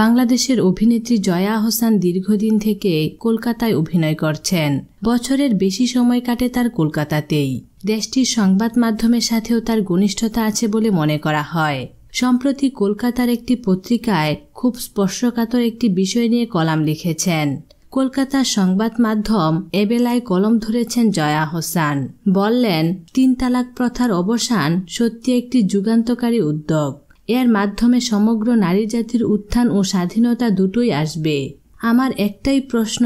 বাংলাদেশের অভিনেত্রী জয়া আহসান দীর্ঘদিন থেকে কলকাতায় অভিনয় করছেন বছরের বেশি সময় কাটে তার কলকাতাতেই দেশটির সংবাদ মাধ্যমের সাথেও তার ঘনিষ্ঠতা আছে বলে মনে করা হয় সম্প্রতি কলকাতার একটি পত্রিকায় খুব স্পর্শকাতর একটি বিষয় নিয়ে কলাম লিখেছেন কলকাতার সংবাদ মাধ্যম এবেলায় কলম ধরেছেন জয়া হোসান বললেন তিন তালাক প্রথার অবসান সত্যি একটি যুগান্তকারী উদ্যোগ এর মাধ্যমে সমগ্র নারী জাতির উত্থান ও স্বাধীনতা দুটোই আসবে আমার একটাই প্রশ্ন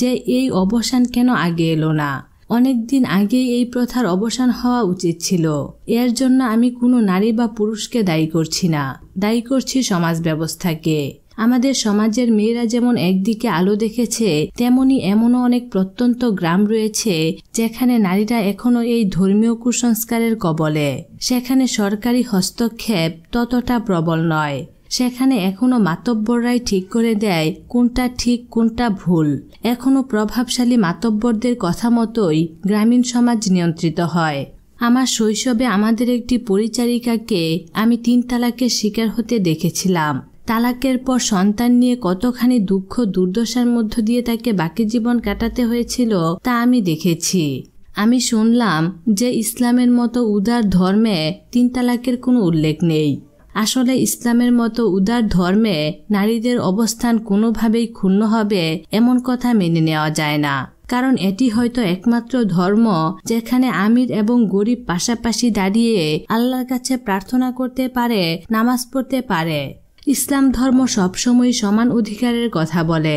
যে এই অবসান কেন আগে এলো না অনেক দিন আগেই এই প্রথার অবসান হওয়া উচিত ছিল এর জন্য আমি কোনো নারী বা পুরুষকে দায়ী করছি না দায়ী করছি সমাজ ব্যবস্থাকে আমাদের সমাজের মেয়েরা যেমন একদিকে আলো দেখেছে তেমনি এমনও অনেক প্রত্যন্ত গ্রাম রয়েছে যেখানে নারীরা এখনও এই ধর্মীয় কুসংস্কারের কবলে সেখানে সরকারি হস্তক্ষেপ ততটা প্রবল নয় সেখানে এখনও মাতব্বররাই ঠিক করে দেয় কোনটা ঠিক কোনটা ভুল এখনও প্রভাবশালী মাতব্বরদের কথা মতোই গ্রামীণ সমাজ নিয়ন্ত্রিত হয় আমার শৈশবে আমাদের একটি পরিচারিকাকে আমি তিন তালাকের শিকার হতে দেখেছিলাম তালাকের পর সন্তান নিয়ে কতখানি দুঃখ দুর্দশার মধ্য দিয়ে তাকে বাকি জীবন কাটাতে হয়েছিল তা আমি দেখেছি আমি শুনলাম যে ইসলামের মতো উদার ধর্মে তিন তালাকের কোনো উল্লেখ নেই আসলে ইসলামের মতো উদার ধর্মে নারীদের অবস্থান কোনোভাবেই ক্ষুণ্ণ হবে এমন কথা মেনে নেওয়া যায় না কারণ এটি হয়তো একমাত্র ধর্ম যেখানে আমির এবং গরিব পাশাপাশি দাঁড়িয়ে আল্লাহর কাছে প্রার্থনা করতে পারে নামাজ পড়তে পারে ইসলাম ধর্ম সবসময় সমান অধিকারের কথা বলে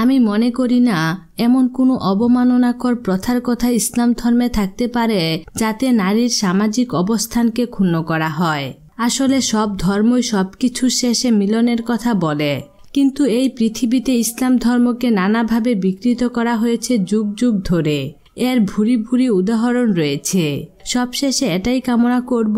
আমি মনে করি না এমন কোনো অবমাননাকর প্রথার কথা ইসলাম ধর্মে থাকতে পারে যাতে নারীর সামাজিক অবস্থানকে ক্ষুণ্ণ করা হয় আসলে সব ধর্মই সব শেষে মিলনের কথা বলে কিন্তু এই পৃথিবীতে ইসলাম ধর্মকে নানাভাবে বিকৃত করা হয়েছে যুগ যুগ ধরে এর ভুরি ভুরি উদাহরণ রয়েছে সবশেষে এটাই কামনা করব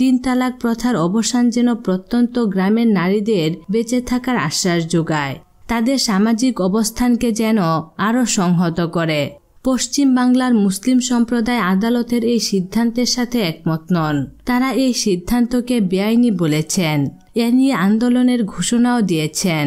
তিন তালাক প্রথার অবসান যেন প্রত্যন্ত গ্রামের নারীদের বেঁচে থাকার আশ্বাস যোগায় তাদের সামাজিক অবস্থানকে যেন আরও সংহত করে পশ্চিম বাংলার মুসলিম সম্প্রদায় আদালতের এই সিদ্ধান্তের সাথে একমত নন তারা এই সিদ্ধান্তকে বেআইনি বলেছেন এ নিয়ে আন্দোলনের ঘোষণাও দিয়েছেন